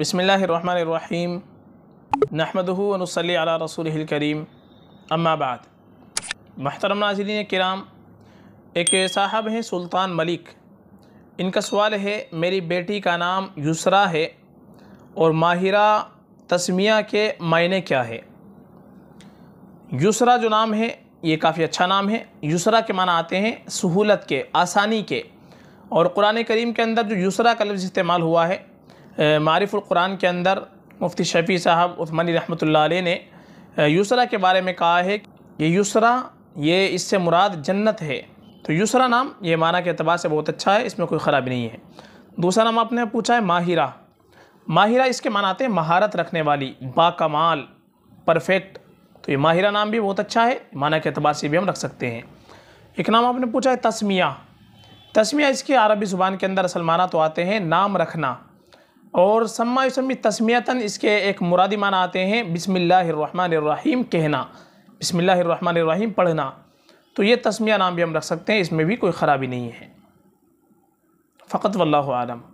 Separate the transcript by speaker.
Speaker 1: बसमीम नहमदूनसली रसूल करीम अम्माबाद महतरम नाजरीन कराम एक साहब हैं सुल्तान मलिक इनका सवाल है मेरी बेटी का नाम यूसरा है और माहिरा तस्मिया के मायने क्या है यूसरा जो नाम है ये काफ़ी अच्छा नाम है यूसरा के माना आते हैं सहूलत के आसानी के और क़ुरान करीम के अंदर जो यूसरा का लफ्ज़ इस्तेमाल हुआ है कुरान के अंदर मुफ्ती शफ़ी साहब उस्मानी रहमत ने यूसरा के बारे में कहा है कि यूसरा ये इससे मुराद जन्नत है तो यूसरा नाम ये माना के अतबार से बहुत अच्छा है इसमें कोई ख़राबी नहीं है दूसरा नाम आपने पूछा है माहिरा माहिरा इसके मान आते हैं महारत रखने वाली बाकमाल परफेक्ट तो ये माहिरा नाम भी बहुत अच्छा है माना के अतबार से भी हम रख सकते हैं एक नाम आपने पूछा है तस्मिया तस्मिया इसके अरबी ज़ुबान के अंदर असल माना तो आते हैं नाम रखना और सम्मा युसमी तस्मियता इसके एक मुरादी माना आते हैं बिसमीम कहना बिसमीम पढ़ना तो ये तस्मिया नाम भी हम रख सकते हैं इसमें भी कोई ख़राबी नहीं है फ़कत वल्लम